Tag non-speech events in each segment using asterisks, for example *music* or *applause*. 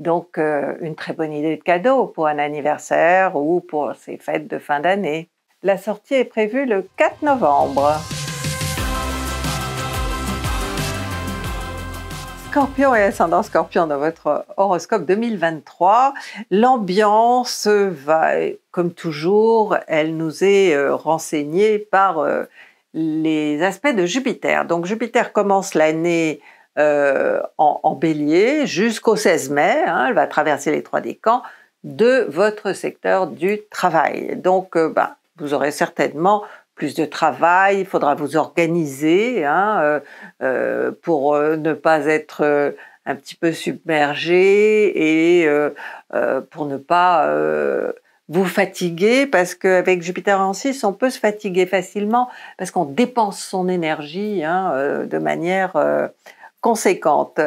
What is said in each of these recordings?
donc, euh, une très bonne idée de cadeau pour un anniversaire ou pour ces fêtes de fin d'année. La sortie est prévue le 4 novembre. Scorpion et ascendant Scorpion dans votre horoscope 2023. L'ambiance va, comme toujours, elle nous est euh, renseignée par euh, les aspects de Jupiter. Donc Jupiter commence l'année euh, en, bélier jusqu'au 16 mai. Hein, elle va traverser les trois décans de votre secteur du travail. Donc, euh, bah, vous aurez certainement plus de travail, il faudra vous organiser hein, euh, pour ne pas être un petit peu submergé et pour ne pas vous fatiguer parce qu'avec Jupiter en 6, on peut se fatiguer facilement parce qu'on dépense son énergie hein, de manière conséquente.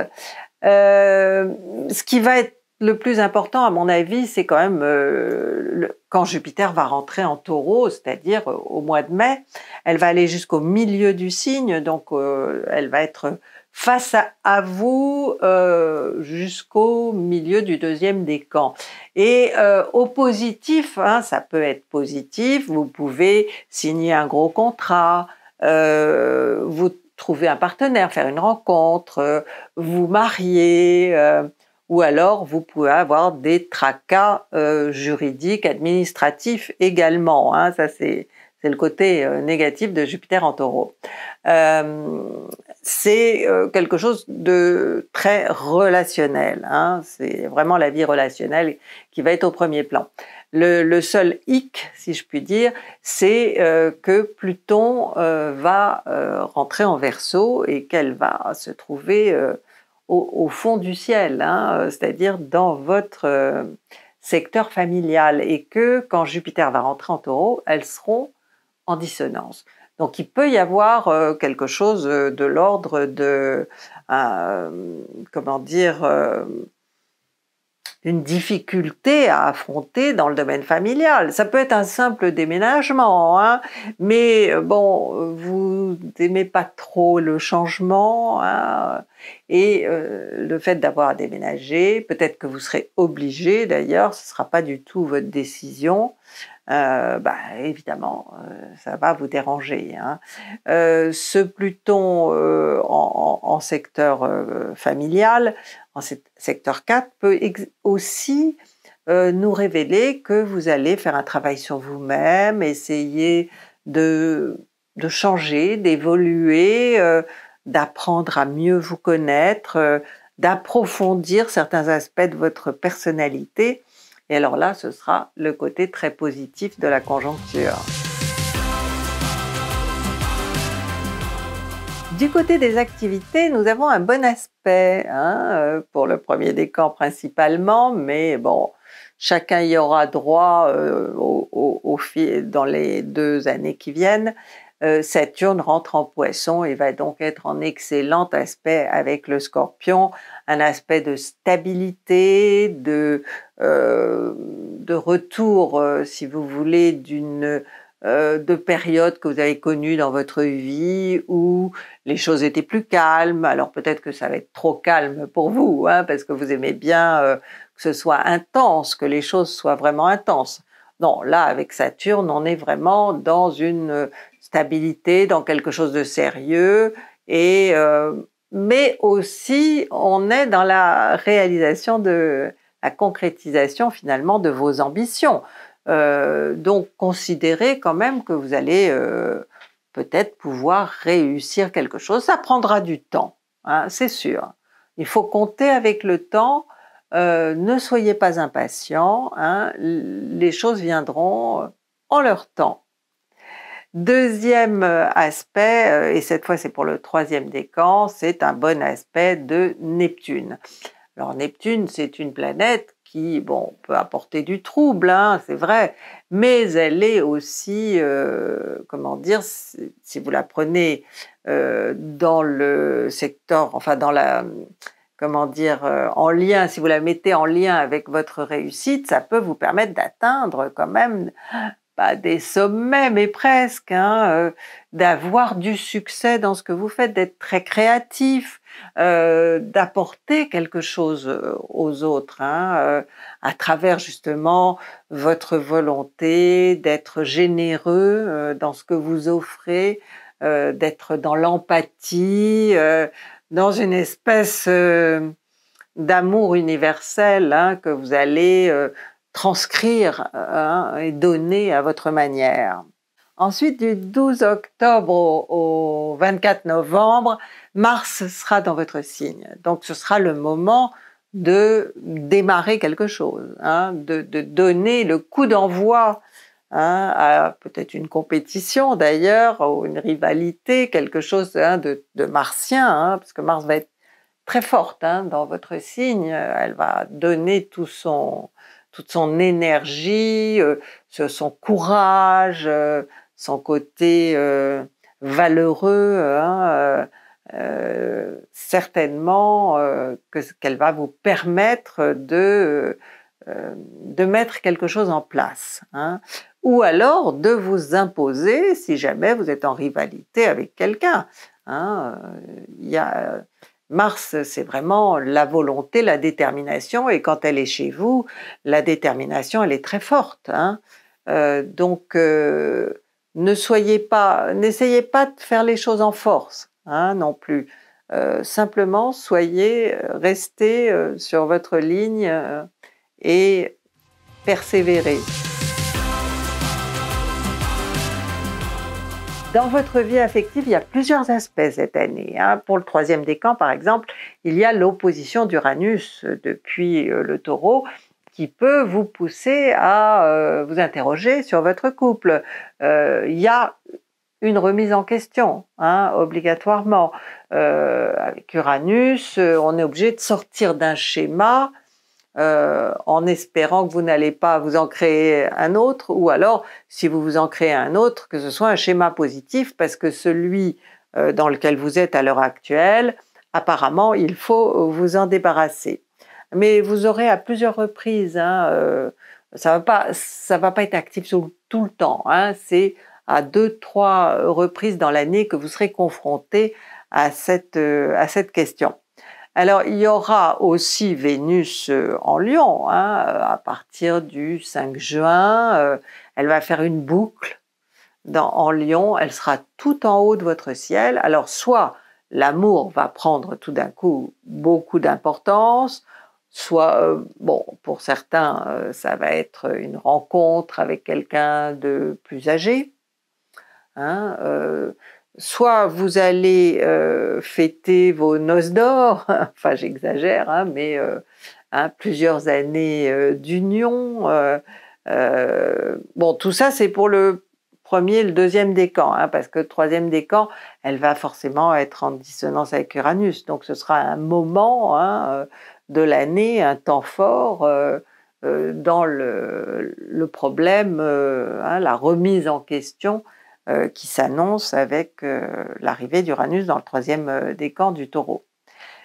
Euh, ce qui va être le plus important, à mon avis, c'est quand même euh, quand Jupiter va rentrer en taureau, c'est-à-dire euh, au mois de mai, elle va aller jusqu'au milieu du signe, donc elle va être face à, vous jusqu'au milieu du deuxième décan. Et au positif, hein, ça peut être positif, vous pouvez signer un gros contrat, vous trouver un partenaire, faire une rencontre, euh, vous marier, euh, ou alors vous pouvez avoir des tracas euh, juridiques, administratifs également. Hein. ça c'est le côté négatif de Jupiter en taureau c'est euh, quelque chose de très relationnel. Hein. C'est vraiment la vie relationnelle qui va être au premier plan. Le, seul hic, si je puis dire, c'est euh, que Pluton euh, va rentrer en verso et qu'elle va se trouver au, fond du ciel, hein. c'est-à-dire dans votre secteur familial, et que quand Jupiter va rentrer en taureau, elles seront en dissonance. Donc il peut y avoir euh, quelque chose euh, de l'ordre de, euh, comment dire, une difficulté à affronter dans le domaine familial. Ça peut être un simple déménagement, hein, mais bon, vous n'aimez pas trop le changement hein, et le fait d'avoir à déménager, peut-être que vous serez obligé d'ailleurs, ce ne sera pas du tout votre décision, euh, bah, évidemment, euh, ça va vous déranger. Hein. Euh, ce Pluton euh, en, secteur familial, en secteur 4, peut aussi nous révéler que vous allez faire un travail sur vous-même, essayer de changer, d'évoluer, d'apprendre à mieux vous connaître, d'approfondir certains aspects de votre personnalité et alors là, ce sera le côté très positif de la conjoncture. Du côté des activités, nous avons un bon aspect hein, euh, pour le premier décan principalement, mais bon, chacun y aura droit euh, dans les deux années qui viennent euh, Saturne rentre en poisson et va donc être en excellent aspect avec le scorpion, un aspect de stabilité, de, euh, de retour, euh, si vous voulez, d'une de période que vous avez connue dans votre vie où les choses étaient plus calmes. Alors peut-être que ça va être trop calme pour vous, hein, parce que vous aimez bien que ce soit intense, que les choses soient vraiment intenses. Non, là, avec Saturne, on est vraiment dans une stabilité, dans quelque chose de sérieux, et euh, mais aussi on est dans la réalisation de la concrétisation finalement de vos ambitions. Euh, donc considérez quand même que vous allez euh, peut-être pouvoir réussir quelque chose. Ça prendra du temps, hein, c'est sûr. Il faut compter avec le temps. ne soyez pas impatient. Hein. les choses viendront en leur temps. Deuxième euh, aspect, euh, et cette fois c'est pour le troisième décan, c'est un bon aspect de Neptune. Alors Neptune, c'est une planète qui, bon, peut apporter du trouble, hein, c'est vrai, mais elle est aussi, euh, comment dire, si vous la prenez dans le secteur, enfin dans la, comment dire, en lien, si vous la mettez en lien avec votre réussite, ça peut vous permettre d'atteindre quand même pas des sommets, mais presque, hein, euh, d'avoir du succès dans ce que vous faites, d'être très créatif, euh, d'apporter quelque chose euh, aux autres, hein, à travers justement votre volonté d'être généreux dans ce que vous offrez, d'être dans l'empathie, dans une espèce d'amour universel hein, que vous allez transcrire hein, et donner à votre manière. Ensuite, du 12 octobre au, 24 novembre, Mars sera dans votre signe. Donc ce sera le moment de démarrer quelque chose, hein, de, donner le coup d'envoi hein, à peut-être une compétition d'ailleurs, ou une rivalité, quelque chose de, de, martien, parce que Mars va être très forte dans votre signe, elle va donner tout son, toute son énergie, euh, son courage, euh, son côté euh, valeureux, hein, certainement qu'elle va vous permettre de, mettre quelque chose en place. Hein. ou alors de vous imposer si jamais vous êtes en rivalité avec quelqu'un. Hein. y a, Mars, c'est vraiment la volonté, la détermination, et quand elle est chez vous, la détermination, elle est très forte. Hein. Euh, donc, euh, ne soyez pas, n'essayez pas de faire les choses en force, hein, non plus. Euh, simplement, soyez, restez sur votre ligne et persévérez. Dans votre vie affective, il y a plusieurs aspects cette année. Hein. Pour le troisième décan, par exemple, il y a l'opposition d'Uranus depuis euh, le taureau qui peut vous pousser à euh, vous interroger sur votre couple. Euh, il y a une remise en question, hein, obligatoirement. avec Uranus, on est obligé de sortir d'un schéma euh, en espérant que vous n'allez pas vous en créer un autre, ou alors, si vous vous en créez un autre, que ce soit un schéma positif, parce que celui euh, dans lequel vous êtes à l'heure actuelle, apparemment, il faut vous en débarrasser. Mais vous aurez à plusieurs reprises, hein, euh, ça ne va, pas, va pas être actif tout le temps, hein. c'est à deux, trois reprises dans l'année que vous serez confronté à cette, à cette question. Alors, il y aura aussi Vénus euh, en Lion hein, euh, à partir du 5 juin. Euh, elle va faire une boucle en Lion. Elle sera tout en haut de votre ciel. Alors, soit l'amour va prendre tout d'un coup beaucoup d'importance, soit, bon, pour certains, ça va être une rencontre avec quelqu'un de plus âgé. Hein, soit vous allez euh, fêter vos noces d'or, *laughs* enfin j'exagère, hein, mais euh, hein, plusieurs années euh, d'union. bon, tout ça c'est pour le premier et le deuxième décan, hein, parce que le troisième décan, elle va forcément être en dissonance avec Uranus, donc ce sera un moment hein, de l'année, un temps fort. dans le, le problème, la remise en question euh, qui s'annonce avec euh, l'arrivée d'Uranus dans le troisième euh, décan du taureau.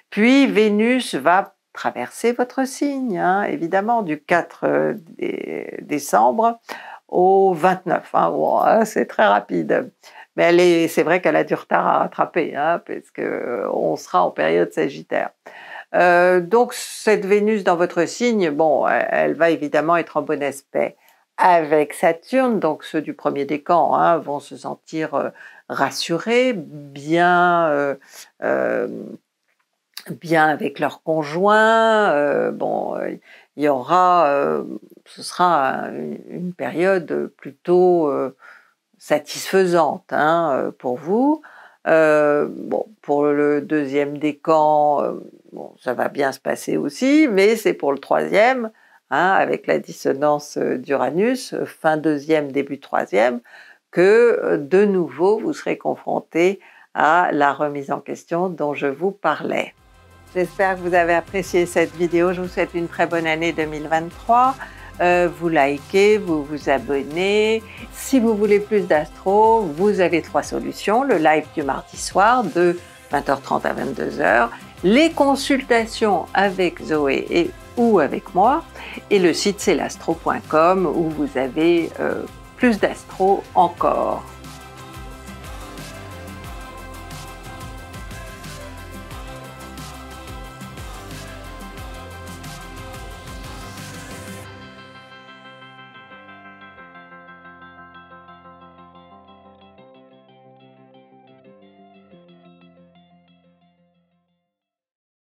Puis Vénus va traverser votre signe, hein, évidemment, du 4 décembre au 29. Hein. Hein, c'est très rapide. Mais c'est vrai qu'elle a du retard à rattraper, hein, parce on sera en période sagittaire. donc cette Vénus dans votre signe, bon, elle va évidemment être en bon aspect avec Saturne, donc ceux du premier décan hein, vont se sentir euh, rassurés, bien, euh, euh, bien avec leurs conjoint. bon, il y aura, ce sera une période plutôt satisfaisante hein, pour vous. bon, pour le deuxième décan, bon, ça va bien se passer aussi, mais c'est pour le troisième Hein, avec la dissonance euh, d'Uranus, euh, fin deuxième, début troisième, que euh, de nouveau vous serez confronté à la remise en question dont je vous parlais. J'espère que vous avez apprécié cette vidéo. Je vous souhaite une très bonne année 2023. vous likez, vous vous abonnez. Si vous voulez plus d'astro, vous avez trois solutions. Le live du mardi soir de 20h30 à 22h. Les consultations avec Zoé et ou avec moi. Et le site c'est l'astro.com où vous avez euh, plus d'astro encore.